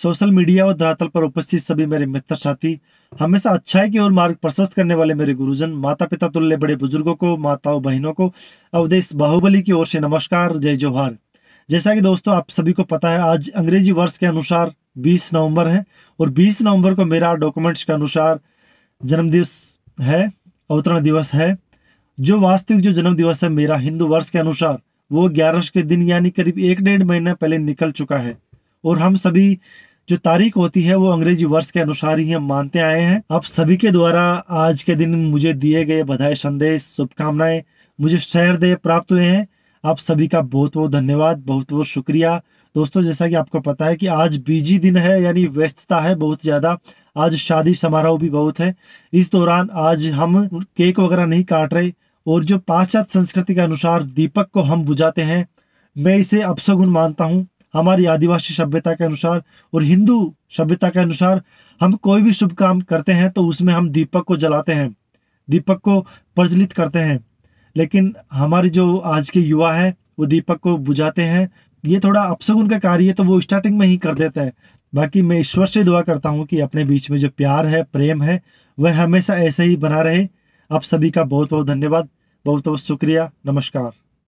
social media और धरातल पर उपस्थित सभी मेरे मित्र साथी हमेशा अच्छाई की ओर मार्ग प्रशस्त करने वाले मेरे गुरुजन माता पिता तुल्य बड़े बुजुर्गों को माताओं बहनों को अवदेश बाहुबली की ओर से नमस्कार जय जोहार जैसा कि दोस्तों आप सभी को पता है आज अंग्रेजी वर्ष के अनुसार 20 नवंबर है और 20 नवंबर को मेरा डॉक्यूमेंट्स के अनुसार जन्मदिवस है अवतरण दिवस है जो वास्तविक जो जन्म दिवस है मेरा हिंदू वर्ष के अनुसार वो ग्यारह के दिन यानी करीब एक डेढ़ महीना पहले निकल चुका है और हम सभी जो तारीख होती है वो अंग्रेजी वर्ष के अनुसार ही हम मानते आए हैं आप सभी के द्वारा आज के दिन मुझे दिए गए बधाई संदेश शुभकामनाएं मुझे शहर दे प्राप्त हुए हैं आप सभी का बहुत बहुत धन्यवाद बहुत बहुत शुक्रिया दोस्तों जैसा कि आपको पता है कि आज बीजी दिन है यानी व्यस्तता है बहुत ज़्यादा आज शादी समारोह भी बहुत है इस दौरान आज हम केक वगैरह नहीं काट रहे और जो पाश्चात्य संस्कृति के अनुसार दीपक को हम बुझाते हैं मैं इसे अपसगुन मानता हूँ हमारी आदिवासी सभ्यता के अनुसार और हिंदू सभ्यता के अनुसार हम कोई भी शुभ काम करते हैं तो उसमें हम दीपक को जलाते हैं दीपक को प्रज्वलित करते हैं लेकिन हमारी जो आज के युवा है वो दीपक को बुझाते हैं ये थोड़ा अपसगुन का कार्य है तो वो स्टार्टिंग में ही कर देते हैं बाकी मैं ईश्वर से दुआ करता हूँ कि अपने बीच में जो प्यार है प्रेम है वह हमेशा ऐसे ही बना रहे आप सभी का बहुत बहुत धन्यवाद बहुत बहुत शुक्रिया नमस्कार